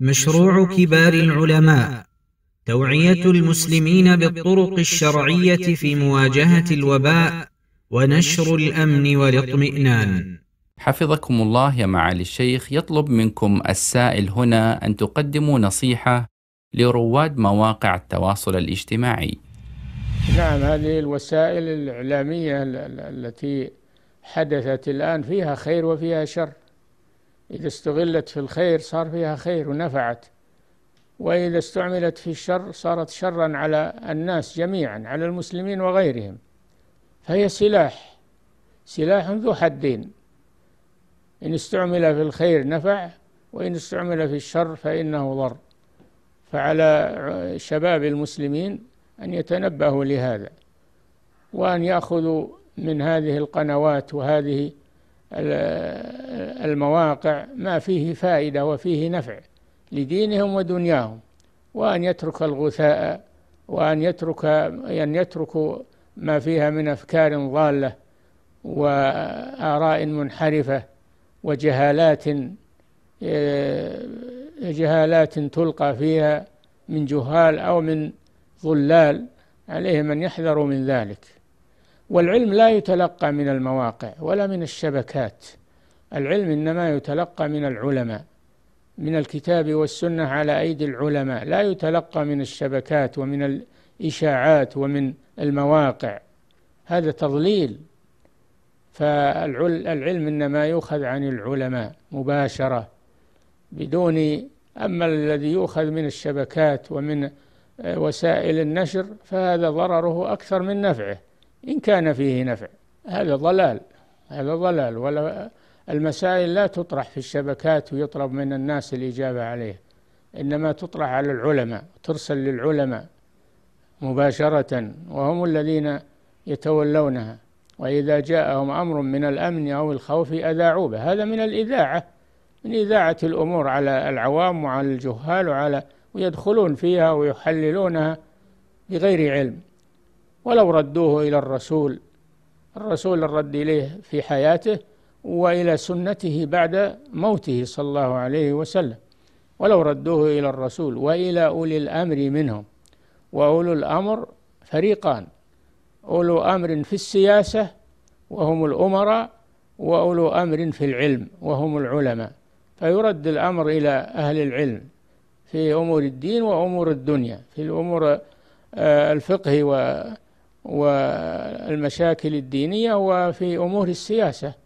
مشروع كبار العلماء توعية المسلمين بالطرق الشرعية في مواجهة الوباء ونشر الأمن والاطمئنان حفظكم الله يا معالي الشيخ يطلب منكم السائل هنا أن تقدموا نصيحة لرواد مواقع التواصل الاجتماعي نعم هذه الوسائل الإعلامية التي حدثت الآن فيها خير وفيها شر إذا استغلت في الخير صار فيها خير ونفعت وإذا استعملت في الشر صارت شرا على الناس جميعا على المسلمين وغيرهم فهي سلاح سلاح ذو حدين إن استعمل في الخير نفع وإن استعمل في الشر فإنه ضر فعلى شباب المسلمين أن يتنبهوا لهذا وأن يأخذوا من هذه القنوات وهذه المواقع ما فيه فائدة وفيه نفع لدينهم ودنياهم وأن يترك الغثاء وأن يترك أن يتركوا ما فيها من أفكار ضالة وآراء منحرفة وجهالات آه، جهالات تلقى فيها من جهال أو من ظلال عليهم أن يحذروا من ذلك والعلم لا يتلقى من المواقع ولا من الشبكات العلم انما يتلقى من العلماء من الكتاب والسنه على ايدي العلماء لا يتلقى من الشبكات ومن الاشاعات ومن المواقع هذا تضليل فالعلم انما يؤخذ عن العلماء مباشره بدون اما الذي يؤخذ من الشبكات ومن آه، وسائل النشر فهذا ضرره اكثر من نفعه إن كان فيه نفع هذا ضلال هذا ضلال ولا المسائل لا تطرح في الشبكات ويطلب من الناس الإجابة عليها إنما تطرح على العلماء ترسل للعلماء مباشرة وهم الذين يتولونها وإذا جاءهم أمر من الأمن أو الخوف أذاعوا به هذا من الإذاعة من إذاعة الأمور على العوام وعلى الجهال وعلى ويدخلون فيها ويحللونها بغير علم ولو ردوه إلى الرسول الرسول الرد إليه في حياته وإلى سنته بعد موته صلى الله عليه وسلم ولو ردوه إلى الرسول وإلى أولي الأمر منهم وأولو الأمر فريقان أولو أمر في السياسة وهم الأمراء وأولو أمر في العلم وهم العلماء فيرد الأمر إلى أهل العلم في أمور الدين وأمور الدنيا في الأمور آه، الفقه و والمشاكل الدينية وفي أمور السياسة